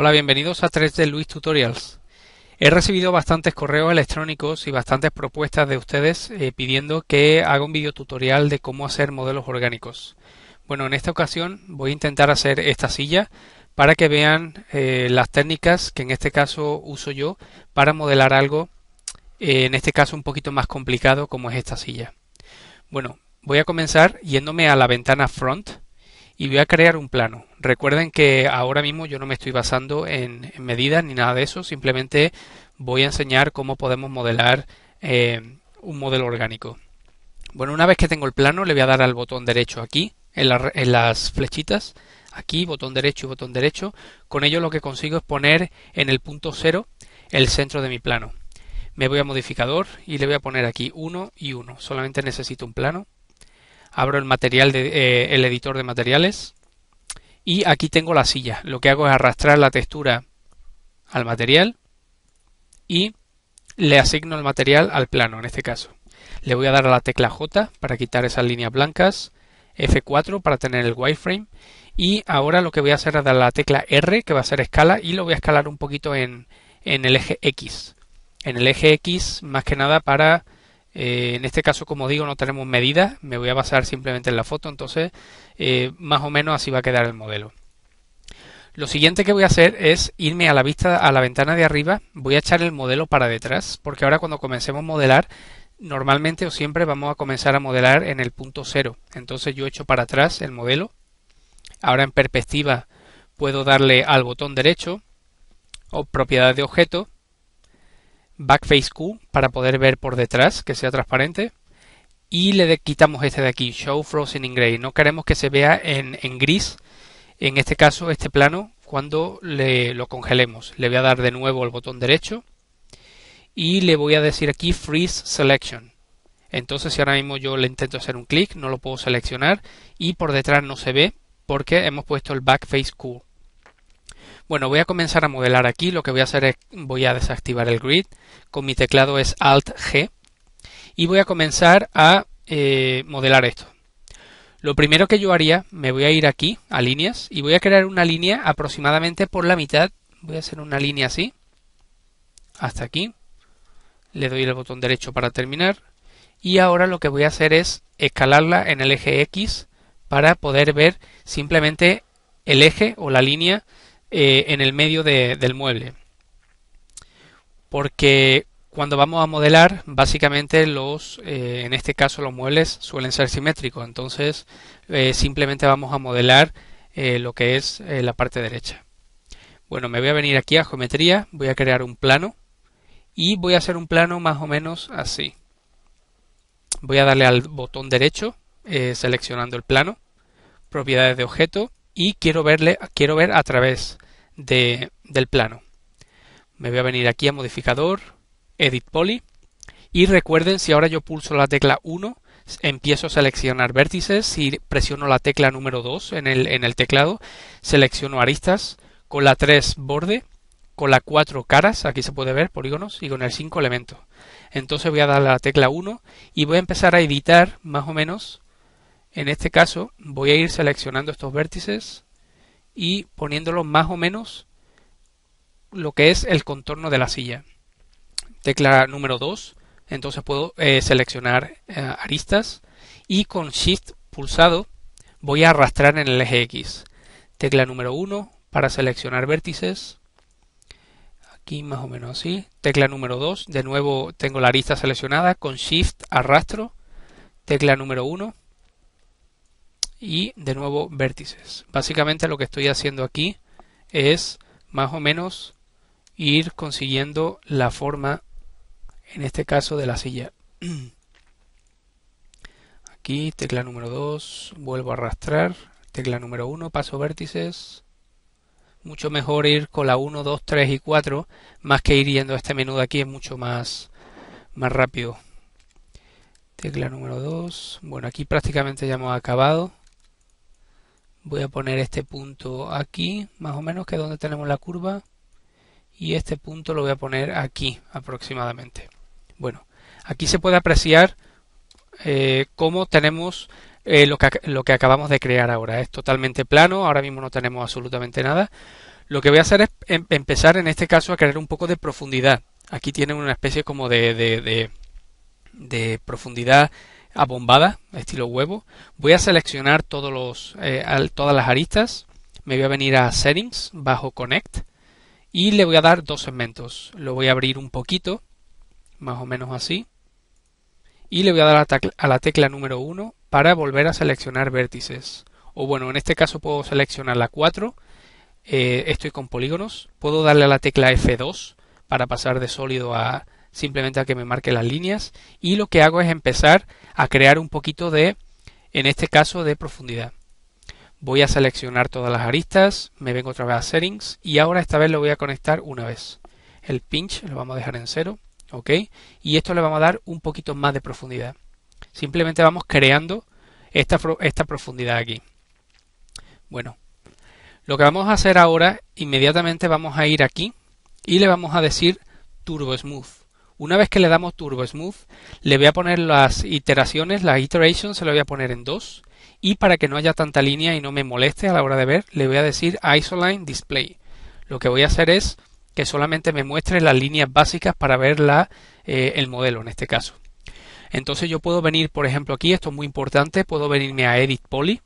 Hola, bienvenidos a 3D Luis Tutorials. He recibido bastantes correos electrónicos y bastantes propuestas de ustedes eh, pidiendo que haga un video tutorial de cómo hacer modelos orgánicos. Bueno, en esta ocasión voy a intentar hacer esta silla para que vean eh, las técnicas que en este caso uso yo para modelar algo, eh, en este caso un poquito más complicado como es esta silla. Bueno, voy a comenzar yéndome a la ventana front y voy a crear un plano. Recuerden que ahora mismo yo no me estoy basando en, medidas ni nada de eso, simplemente voy a enseñar cómo podemos modelar eh, un modelo orgánico. Bueno, una vez que tengo el plano le voy a dar al botón derecho aquí, en, en las flechitas, aquí, botón derecho y botón derecho. Con ello lo que consigo es poner en el punto cero el centro de mi plano. Me voy a modificador y le voy a poner aquí 1 y 1. Solamente necesito un plano abro el material eh, el editor de materiales y aquí tengo la silla. Lo que hago es arrastrar la textura al material y le asigno el material al plano en este caso. Le voy a dar a la tecla J para quitar esas líneas blancas, F4 para tener el wireframe y ahora lo que voy a hacer es dar a la tecla R que va a ser escala y lo voy a escalar un poquito en el eje X. En el eje X más que nada para eh, en este caso, como digo, no tenemos medidas, me voy a basar simplemente en la foto, entonces eh, más o menos así va a quedar el modelo. Lo siguiente que voy a hacer es irme a la vista, a la ventana de arriba, voy a echar el modelo para detrás, porque ahora cuando comencemos a modelar, normalmente o siempre vamos a comenzar a modelar en el punto cero. Entonces yo echo para atrás el modelo. Ahora en perspectiva puedo darle al botón derecho o propiedad de objeto Backface Q para poder ver por detrás, que sea transparente. Y le quitamos este de aquí, Show Frozen in Gray. No queremos que se vea en, en gris, en este caso, este plano, cuando le, lo congelemos. Le voy a dar de nuevo el botón derecho y le voy a decir aquí Freeze Selection. Entonces si ahora mismo yo le intento hacer un clic, no lo puedo seleccionar y por detrás no se ve porque hemos puesto el Backface Q. Bueno, voy a comenzar a modelar aquí. Lo que voy a hacer es voy a desactivar el grid. Con mi teclado es Alt G. Y voy a comenzar a eh, modelar esto. Lo primero que yo haría, me voy a ir aquí a líneas y voy a crear una línea aproximadamente por la mitad. Voy a hacer una línea así, hasta aquí. Le doy el botón derecho para terminar. Y ahora lo que voy a hacer es escalarla en el eje X para poder ver simplemente el eje o la línea eh, en el medio del mueble. Porque cuando vamos a modelar, básicamente los, eh, en este caso los muebles suelen ser simétricos, entonces eh, simplemente vamos a modelar lo que es la parte derecha. Bueno, me voy a venir aquí a geometría, voy a crear un plano y voy a hacer un plano más o menos así. Voy a darle al botón derecho seleccionando el plano, propiedades de objeto y quiero verle, quiero ver a través de, del plano. Me voy a venir aquí a modificador, edit poly y recuerden si ahora yo pulso la tecla 1 empiezo a seleccionar vértices, si presiono la tecla número 2 en el, en el teclado selecciono aristas, con la 3 borde, con la 4 caras, aquí se puede ver polígonos, y con el 5 elementos. Entonces voy a dar la tecla 1 y voy a empezar a editar más o menos en este caso voy a ir seleccionando estos vértices y poniéndolos más o menos lo que es el contorno de la silla. Tecla número 2, entonces puedo eh, seleccionar eh, aristas y con Shift pulsado voy a arrastrar en el eje X. Tecla número 1 para seleccionar vértices. Aquí más o menos así. Tecla número 2, de nuevo tengo la arista seleccionada, con Shift arrastro. Tecla número 1 y de nuevo vértices. Básicamente lo que estoy haciendo aquí es más o menos ir consiguiendo la forma, en este caso, de la silla. Aquí, tecla número 2, vuelvo a arrastrar, tecla número 1, paso vértices. Mucho mejor ir con la 1, 2, 3 y 4, más que ir yendo a este menú de aquí, es mucho más, más rápido. Tecla número 2. Bueno, aquí prácticamente ya hemos acabado voy a poner este punto aquí más o menos que es donde tenemos la curva y este punto lo voy a poner aquí aproximadamente bueno aquí se puede apreciar eh, cómo tenemos eh, lo, que, acabamos de crear ahora es totalmente plano ahora mismo no tenemos absolutamente nada lo que voy a hacer es em-, empezar en este caso a crear un poco de profundidad aquí tienen una especie como de, de profundidad bombada estilo huevo. Voy a seleccionar todos los, eh, todas las aristas. Me voy a venir a Settings, bajo Connect, y le voy a dar dos segmentos. Lo voy a abrir un poquito, más o menos así. Y le voy a dar a la tecla número 1 para volver a seleccionar vértices. O bueno, en este caso puedo seleccionar la 4. Eh, estoy con polígonos. Puedo darle a la tecla F2 para pasar de sólido a simplemente a que me marque las líneas y lo que hago es empezar a crear un poquito de, en este caso, de profundidad. Voy a seleccionar todas las aristas, me vengo otra vez a Settings y ahora esta vez lo voy a conectar una vez. El pinch lo vamos a dejar en cero, ¿ok? Y esto le vamos a dar un poquito más de profundidad. Simplemente vamos creando esta, esta profundidad aquí. Bueno, lo que vamos a hacer ahora, inmediatamente vamos a ir aquí y le vamos a decir Turbo Smooth. Una vez que le damos Turbo Smooth, le voy a poner las iteraciones, las iterations se lo voy a poner en dos y para que no haya tanta línea y no me moleste a la hora de ver, le voy a decir Isoline Display. Lo que voy a hacer es que solamente me muestre las líneas básicas para ver eh, el modelo en este caso. Entonces yo puedo venir, por ejemplo, aquí, esto es muy importante, puedo venirme a Edit Poly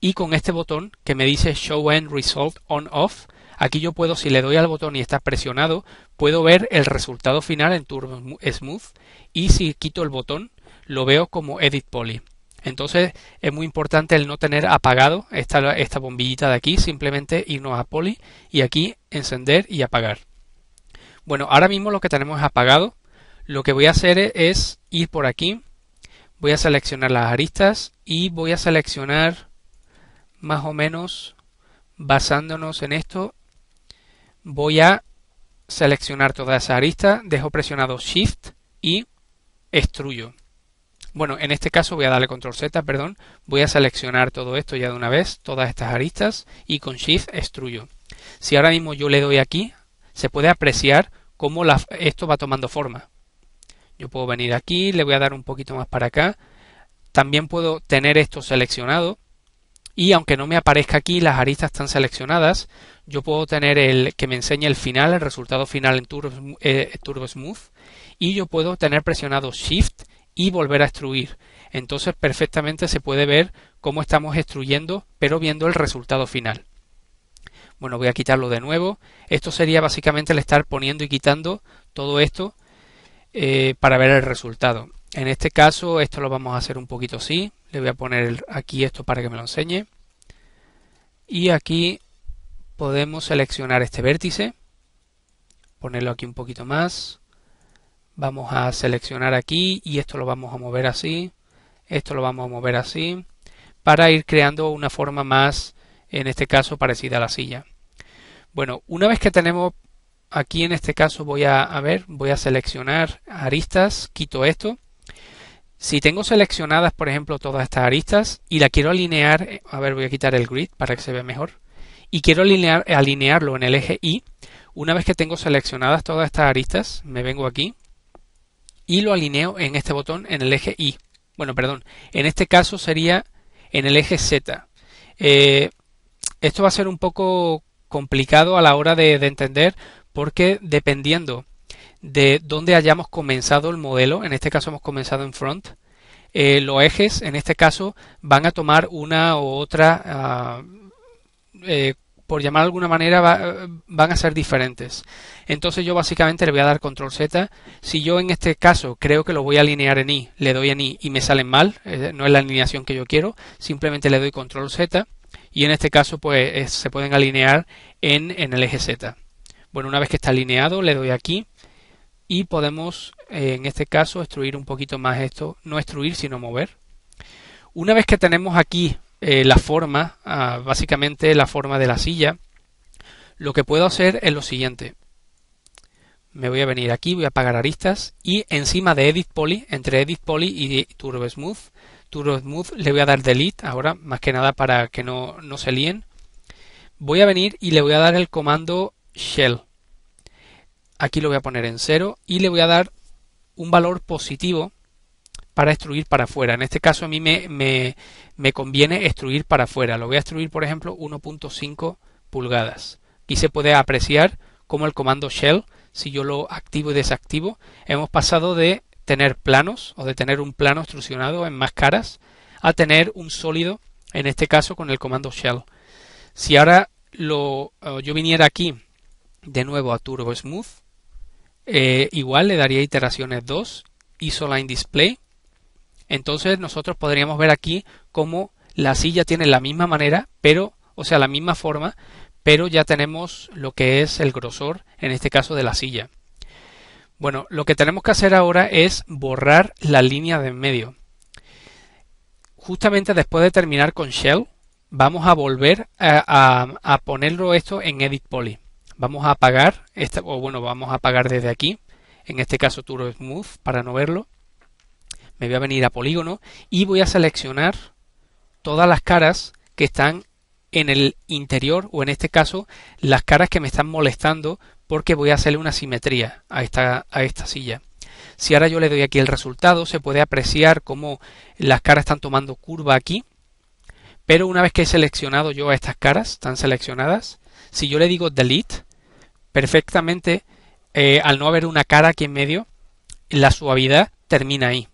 y con este botón que me dice Show and Result On Off, Aquí yo puedo, si le doy al botón y está presionado, puedo ver el resultado final en Turbo Smooth y si quito el botón, lo veo como Edit Poly. Entonces es muy importante el no tener apagado esta, bombillita de aquí, simplemente irnos a Poly y aquí encender y apagar. Bueno, ahora mismo lo que tenemos apagado. Lo que voy a hacer es ir por aquí, voy a seleccionar las aristas y voy a seleccionar más o menos basándonos en esto voy a seleccionar todas esas aristas, dejo presionado Shift y extruyo. Bueno, en este caso voy a darle control Z, perdón, voy a seleccionar todo esto ya de una vez, todas estas aristas y con Shift extruyo. Si ahora mismo yo le doy aquí, se puede apreciar cómo esto va tomando forma. Yo puedo venir aquí, le voy a dar un poquito más para acá. También puedo tener esto seleccionado y aunque no me aparezca aquí las aristas están seleccionadas yo puedo tener el que me enseñe el final el resultado final en eh, Turbo, Smooth y yo puedo tener presionado Shift y volver a extruir entonces perfectamente se puede ver cómo estamos extruyendo pero viendo el resultado final bueno voy a quitarlo de nuevo esto sería básicamente el estar poniendo y quitando todo esto eh, para ver el resultado en este caso esto lo vamos a hacer un poquito así. Le voy a poner aquí esto para que me lo enseñe. Y aquí podemos seleccionar este vértice. Ponerlo aquí un poquito más. Vamos a seleccionar aquí y esto lo vamos a mover así. Esto lo vamos a mover así. Para ir creando una forma más, en este caso, parecida a la silla. Bueno, una vez que tenemos aquí en este caso voy a, a ver, voy a seleccionar aristas, quito esto si tengo seleccionadas, por ejemplo, todas estas aristas y la quiero alinear, a ver, voy a quitar el grid para que se vea mejor, y quiero alinear, alinearlo en el eje Y, una vez que tengo seleccionadas todas estas aristas, me vengo aquí y lo alineo en este botón en el eje Y. Bueno, perdón, en este caso sería en el eje Z. Eh, esto va a ser un poco complicado a la hora de entender porque dependiendo de dónde hayamos comenzado el modelo, en este caso hemos comenzado en front, eh, los ejes en este caso van a tomar una u otra, ah, eh, por llamar de alguna manera, van a ser diferentes. Entonces yo básicamente le voy a dar control Z. Si yo en este caso creo que lo voy a alinear en Y, le doy en Y y me salen mal, eh, no es la alineación que yo quiero, simplemente le doy control Z y en este caso pues se pueden alinear en, en el eje Z. Bueno, una vez que está alineado le doy aquí y podemos eh, en este caso destruir un poquito más esto, no destruir sino mover. Una vez que tenemos aquí eh, la forma, ah, básicamente la forma de la silla, lo que puedo hacer es lo siguiente. Me voy a venir aquí, voy a apagar aristas y encima de Edit Poly, entre Edit Poly y Turbo Smooth, Turbo Smooth le voy a dar Delete ahora, más que nada para que no, no se líen. Voy a venir y le voy a dar el comando Shell aquí lo voy a poner en 0 y le voy a dar un valor positivo para extruir para afuera. En este caso a mí me, conviene extruir para afuera. Lo voy a extruir, por ejemplo, 1.5 pulgadas. Y se puede apreciar como el comando shell, si yo lo activo y desactivo, hemos pasado de tener planos o de tener un plano extrusionado en más caras a tener un sólido, en este caso con el comando shell. Si ahora lo, eh, yo viniera aquí de nuevo a Turbo Smooth, eh, igual le daría iteraciones 2, ISOLINE Display. Entonces nosotros podríamos ver aquí cómo la silla tiene la misma manera, pero, o sea, la misma forma, pero ya tenemos lo que es el grosor, en este caso de la silla. Bueno, lo que tenemos que hacer ahora es borrar la línea de en medio. Justamente después de terminar con Shell, vamos a volver a ponerlo esto en Edit Poly. Vamos a apagar, esta, o bueno, vamos a apagar desde aquí, en este caso Turo Smooth, para no verlo. Me voy a venir a polígono y voy a seleccionar todas las caras que están en el interior, o en este caso, las caras que me están molestando porque voy a hacerle una simetría a esta, a esta silla. Si ahora yo le doy aquí el resultado, se puede apreciar cómo las caras están tomando curva aquí. Pero una vez que he seleccionado yo a estas caras, están seleccionadas, si yo le digo delete, perfectamente, eh, al no haber una cara aquí en medio, la suavidad termina ahí.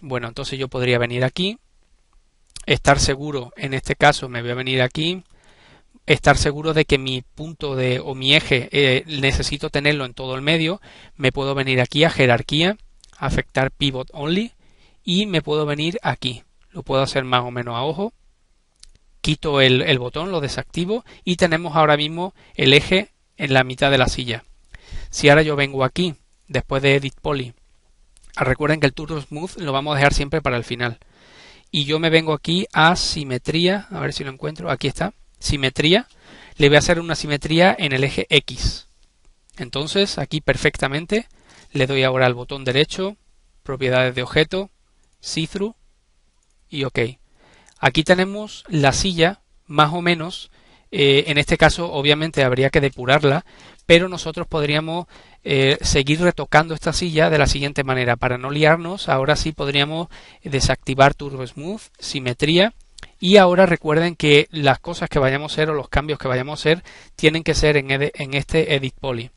Bueno, entonces yo podría venir aquí, estar seguro, en este caso me voy a venir aquí, estar seguro de que mi punto de, o mi eje eh, necesito tenerlo en todo el medio, me puedo venir aquí a jerarquía, afectar pivot only y me puedo venir aquí. Lo puedo hacer más o menos a ojo quito el, botón, lo desactivo y tenemos ahora mismo el eje en la mitad de la silla. Si ahora yo vengo aquí, después de Edit Poly, recuerden que el Turbo Smooth lo vamos a dejar siempre para el final. Y yo me vengo aquí a simetría, a ver si lo encuentro, aquí está, simetría, le voy a hacer una simetría en el eje X. Entonces, aquí perfectamente, le doy ahora al botón derecho, propiedades de objeto, see-through y OK. Aquí tenemos la silla, más o menos, eh, en este caso obviamente habría que depurarla, pero nosotros podríamos eh, seguir retocando esta silla de la siguiente manera. Para no liarnos, ahora sí podríamos desactivar Turbo Smooth, simetría, y ahora recuerden que las cosas que vayamos a hacer o los cambios que vayamos a hacer tienen que ser en, este Edit Poly.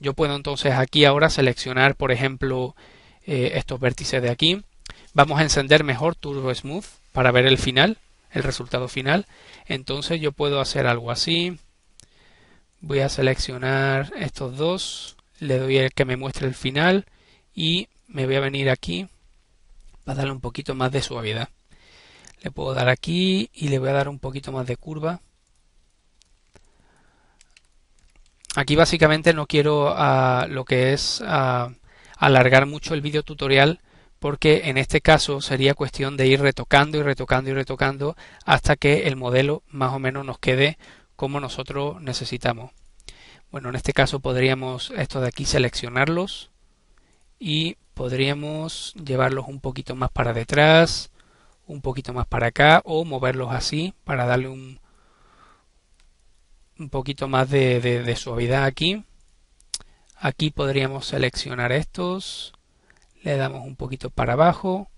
Yo puedo entonces aquí ahora seleccionar, por ejemplo, eh, estos vértices de aquí. Vamos a encender mejor Turbo Smooth para ver el final, el resultado final. Entonces yo puedo hacer algo así. Voy a seleccionar estos dos, le doy el que me muestre el final y me voy a venir aquí para darle un poquito más de suavidad. Le puedo dar aquí y le voy a dar un poquito más de curva. Aquí básicamente no quiero ah, lo que es ah, alargar mucho el vídeo tutorial porque en este caso sería cuestión de ir retocando y retocando y retocando hasta que el modelo más o menos nos quede como nosotros necesitamos. Bueno, en este caso podríamos estos de aquí seleccionarlos y podríamos llevarlos un poquito más para detrás, un poquito más para acá o moverlos así para darle un, un poquito más de suavidad aquí. Aquí podríamos seleccionar estos le damos un poquito para abajo.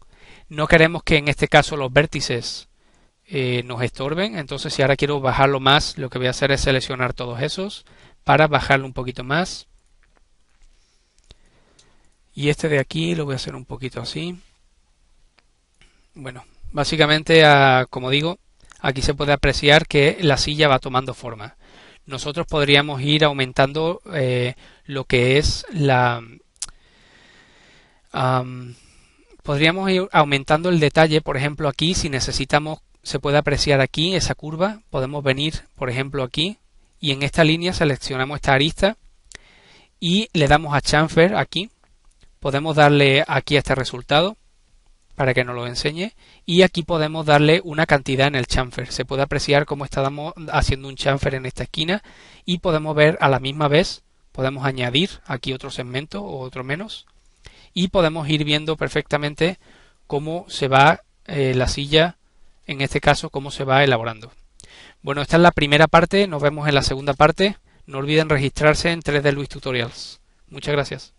No queremos que en este caso los vértices eh, nos estorben, entonces si ahora quiero bajarlo más, lo que voy a hacer es seleccionar todos esos para bajarlo un poquito más. Y este de aquí lo voy a hacer un poquito así. Bueno, básicamente, ah, como digo, aquí se puede apreciar que la silla va tomando forma. Nosotros podríamos ir aumentando eh, lo que es la, podríamos ir aumentando el detalle, por ejemplo, aquí, si necesitamos, se puede apreciar aquí esa curva, podemos venir, por ejemplo, aquí, y en esta línea seleccionamos esta arista y le damos a chamfer aquí, podemos darle aquí a este resultado para que nos lo enseñe y aquí podemos darle una cantidad en el chamfer. Se puede apreciar cómo estábamos haciendo un chamfer en esta esquina y podemos ver a la misma vez, podemos añadir aquí otro segmento o otro menos y podemos ir viendo perfectamente cómo se va eh, la silla, en este caso, cómo se va elaborando. Bueno, esta es la primera parte, nos vemos en la segunda parte. No olviden registrarse en 3D Luis Tutorials. Muchas gracias.